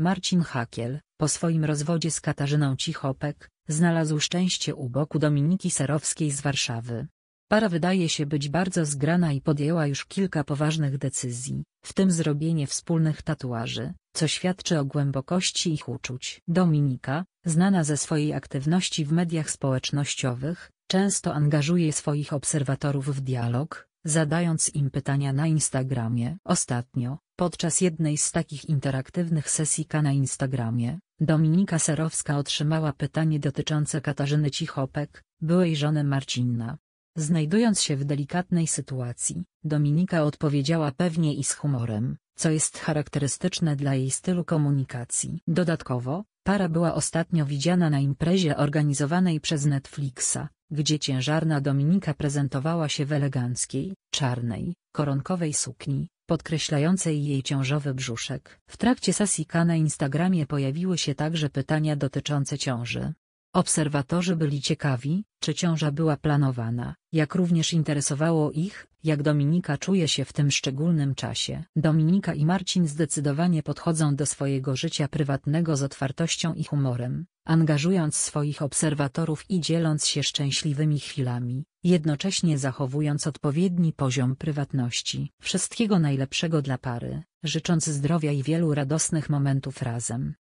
Marcin Hakiel, po swoim rozwodzie z Katarzyną Cichopek, znalazł szczęście u boku Dominiki Serowskiej z Warszawy. Para wydaje się być bardzo zgrana i podjęła już kilka poważnych decyzji, w tym zrobienie wspólnych tatuaży, co świadczy o głębokości ich uczuć. Dominika, znana ze swojej aktywności w mediach społecznościowych, często angażuje swoich obserwatorów w dialog, zadając im pytania na Instagramie. Ostatnio, podczas jednej z takich interaktywnych sesji na Instagramie, Dominika Serowska otrzymała pytanie dotyczące Katarzyny Cichopek, byłej żony Marcinna. Znajdując się w delikatnej sytuacji, Dominika odpowiedziała pewnie i z humorem, co jest charakterystyczne dla jej stylu komunikacji. Dodatkowo, para była ostatnio widziana na imprezie organizowanej przez Netflixa, gdzie ciężarna Dominika prezentowała się w eleganckiej, czarnej, koronkowej sukni, podkreślającej jej ciążowy brzuszek. W trakcie sesji K na Instagramie pojawiły się także pytania dotyczące ciąży. Obserwatorzy byli ciekawi, czy ciąża była planowana, jak również interesowało ich, jak Dominika czuje się w tym szczególnym czasie. Dominika i Marcin zdecydowanie podchodzą do swojego życia prywatnego z otwartością i humorem, angażując swoich obserwatorów i dzieląc się szczęśliwymi chwilami, jednocześnie zachowując odpowiedni poziom prywatności. Wszystkiego najlepszego dla pary, życząc zdrowia i wielu radosnych momentów razem.